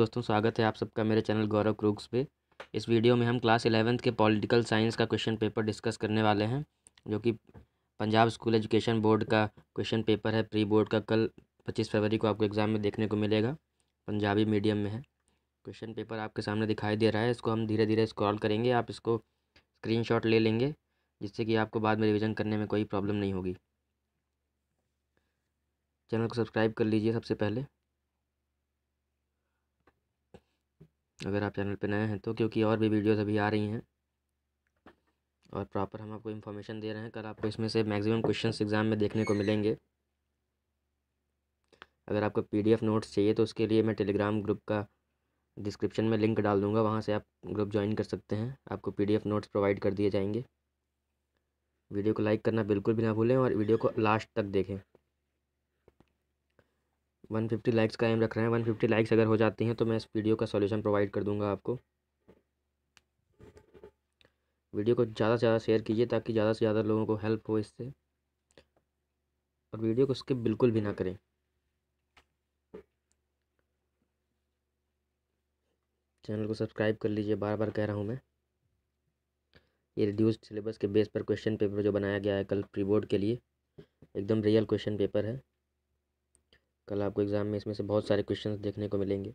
दोस्तों स्वागत है आप सबका मेरे चैनल गौरव क्रूक्स पे इस वीडियो में हम क्लास इलेवंथ के पॉलिटिकल साइंस का क्वेश्चन पेपर डिस्कस करने वाले हैं जो कि पंजाब स्कूल एजुकेशन बोर्ड का क्वेश्चन पेपर है प्री बोर्ड का कल पच्चीस फरवरी को आपको एग्ज़ाम में देखने को मिलेगा पंजाबी मीडियम में है क्वेश्चन पेपर आपके सामने दिखाई दे रहा है इसको हम धीरे धीरे स्क्रॉल करेंगे आप इसको स्क्रीन ले लेंगे जिससे कि आपको बाद में रिविज़न करने में कोई प्रॉब्लम नहीं होगी चैनल को सब्सक्राइब कर लीजिए सबसे पहले अगर आप चैनल पर नए हैं तो क्योंकि और भी वीडियोस अभी आ रही हैं और प्रॉपर हम आपको इन्फॉर्मेशन दे रहे हैं कल आपको इसमें से मैक्सिमम क्वेश्चंस एग्ज़ाम में देखने को मिलेंगे अगर आपको पीडीएफ नोट्स चाहिए तो उसके लिए मैं टेलीग्राम ग्रुप का डिस्क्रिप्शन में लिंक डाल दूँगा वहाँ से आप ग्रुप ज्वाइन कर सकते हैं आपको पीडीएफ नोट्स प्रोवाइड कर दिए जाएंगे वीडियो को लाइक करना बिल्कुल भी ना भूलें और वीडियो को लास्ट तक देखें वन फिफ्टी लाइक्स का एम रख रहे हैं वन फिफ्टी लाइक्स अगर हो जाती हैं तो मैं इस वीडियो का सॉल्यूशन प्रोवाइड कर दूंगा आपको वीडियो को ज़्यादा से ज़्यादा शेयर कीजिए ताकि ज़्यादा से ज़्यादा लोगों को हेल्प हो इससे और वीडियो को स्किप बिल्कुल भी ना करें चैनल को सब्सक्राइब कर लीजिए बार बार कह रहा हूँ मैं ये रिड्यूस्ड सिलेबस के बेस पर क्वेश्चन पेपर जो बनाया गया है कल प्री बोर्ड के लिए एकदम रियल क्वेश्चन पेपर है कल आपको एग्ज़ाम में इसमें से बहुत सारे क्वेश्चन देखने को मिलेंगे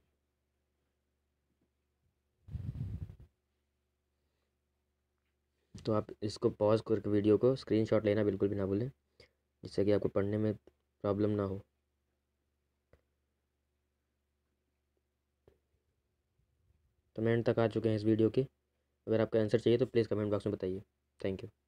तो आप इसको पॉज करके वीडियो को स्क्रीनशॉट लेना बिल्कुल भी ना भूलें जिससे कि आपको पढ़ने में प्रॉब्लम ना हो तो मैं एंड तक आ चुके हैं इस वीडियो के अगर आपका आंसर चाहिए तो प्लीज़ कमेंट बॉक्स में बताइए थैंक यू